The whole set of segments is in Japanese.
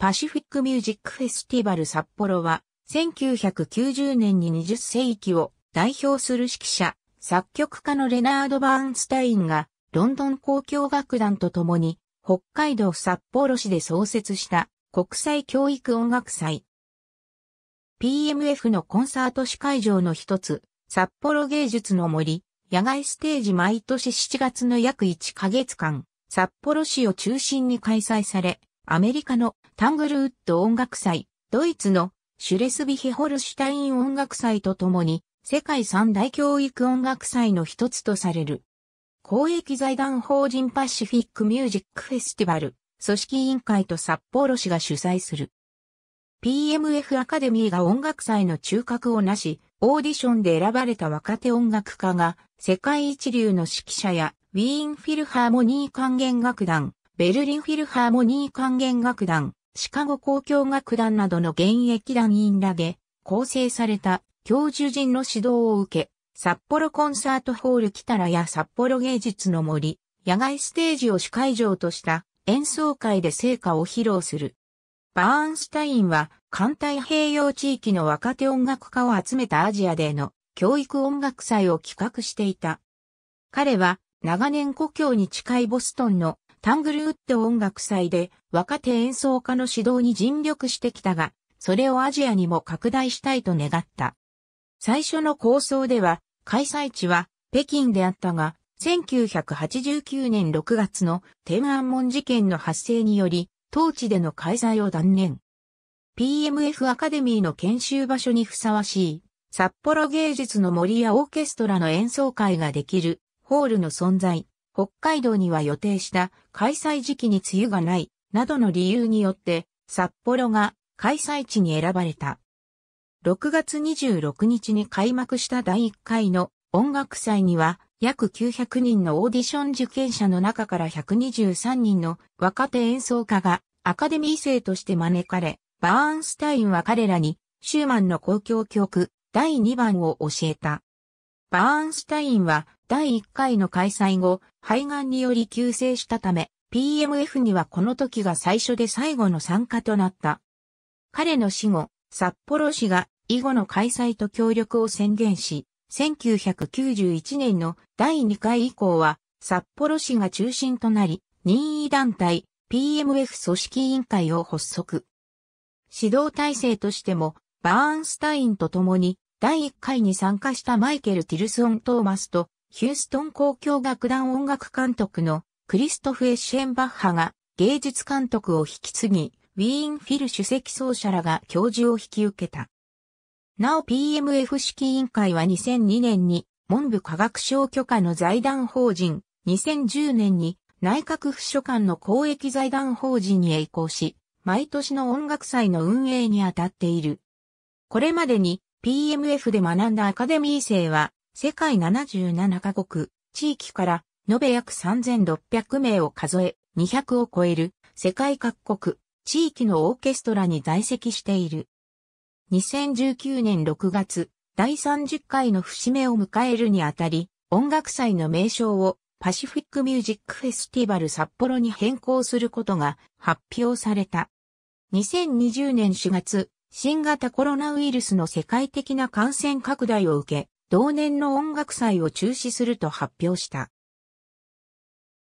パシフィックミュージックフェスティバル札幌は、1990年に20世紀を代表する指揮者、作曲家のレナード・バーンスタインが、ロンドン交響楽団と共に、北海道札幌市で創設した国際教育音楽祭。PMF のコンサート市会場の一つ、札幌芸術の森、野外ステージ毎年7月の約1ヶ月間、札幌市を中心に開催され、アメリカのタングルウッド音楽祭、ドイツのシュレスビヒホルシュタイン音楽祭とともに、世界三大教育音楽祭の一つとされる。公益財団法人パシフィックミュージックフェスティバル、組織委員会と札幌市が主催する。PMF アカデミーが音楽祭の中核をなし、オーディションで選ばれた若手音楽家が、世界一流の指揮者や、ウィーンフィルハーモニー管弦楽団、ベルリンフィルハーモニー管弦楽団、シカゴ交響楽団などの現役団員らで構成された教授陣の指導を受け、札幌コンサートホール来たらや札幌芸術の森、野外ステージを主会場とした演奏会で成果を披露する。バーンスタインは環太平洋地域の若手音楽家を集めたアジアでの教育音楽祭を企画していた。彼は長年故郷に近いボストンのタングルウッド音楽祭で若手演奏家の指導に尽力してきたが、それをアジアにも拡大したいと願った。最初の構想では、開催地は北京であったが、1989年6月の天安門事件の発生により、当地での開催を断念。PMF アカデミーの研修場所にふさわしい、札幌芸術の森やオーケストラの演奏会ができる、ホールの存在、北海道には予定した開催時期に梅雨がない、などの理由によって、札幌が開催地に選ばれた。6月26日に開幕した第1回の音楽祭には、約900人のオーディション受験者の中から123人の若手演奏家がアカデミー生として招かれ、バーンスタインは彼らにシューマンの公共曲第2番を教えた。バーンスタインは第1回の開催後、肺がんにより急性したため、PMF にはこの時が最初で最後の参加となった。彼の死後、札幌市が以後の開催と協力を宣言し、1991年の第2回以降は、札幌市が中心となり、任意団体 PMF 組織委員会を発足。指導体制としても、バーンスタインと共に第1回に参加したマイケル・ティルスオン・トーマスとヒューストン交響楽団音楽監督のクリストフ・エッシェンバッハが芸術監督を引き継ぎ、ウィーン・フィル主席奏者らが教授を引き受けた。なお PMF 式委員会は2002年に文部科学省許可の財団法人、2010年に内閣府所管の公益財団法人に移行し、毎年の音楽祭の運営に当たっている。これまでに PMF で学んだアカデミー生は世界77カ国、地域から延べ約3600名を数え、200を超える世界各国、地域のオーケストラに在籍している。2019年6月、第30回の節目を迎えるにあたり、音楽祭の名称をパシフィックミュージックフェスティバル札幌に変更することが発表された。2020年4月、新型コロナウイルスの世界的な感染拡大を受け、同年の音楽祭を中止すると発表した。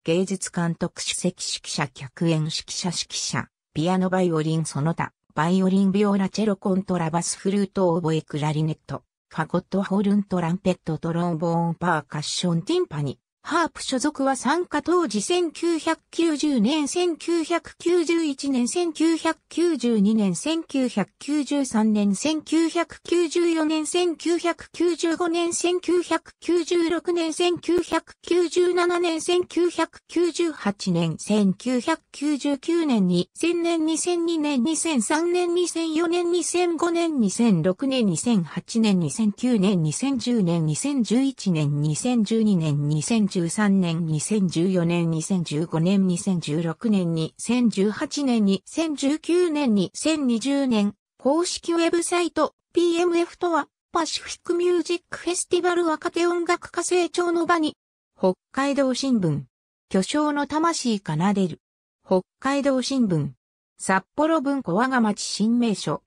芸術監督主席指揮者客演指揮者指揮者、ピアノバイオリンその他、バイオリンビオラチェロコントラバスフルートオーボエクラリネット、ファゴットホルントランペットトロンボーンパーカッションティンパニ、ハープ所属は参加当時1990年、1991年、1992年、1993年、1994年、1995年、1996年、1997年、1998年、1999年、2000年、2002年、2003年、2004年、2005年、2006年、2008年、2009年、2010年、2011年、2012年、2013年、2013年、2014年、2015年、2016年、2018年、2019年、2020年、公式ウェブサイト PMF とはパシフィックミュージックフェスティバル若手音楽家成長の場に、北海道新聞、巨匠の魂奏でる、北海道新聞、札幌文庫我が町新名所、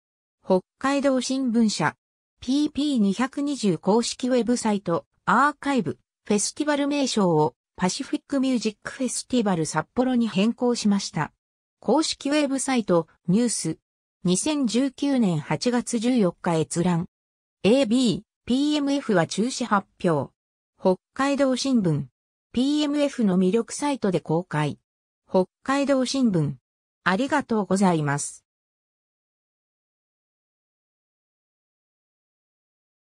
北海道新聞社、PP220 公式ウェブサイト、アーカイブ。フェスティバル名称をパシフィックミュージックフェスティバル札幌に変更しました。公式ウェブサイトニュース2019年8月14日閲覧 AB PMF は中止発表北海道新聞 PMF の魅力サイトで公開北海道新聞ありがとうございます。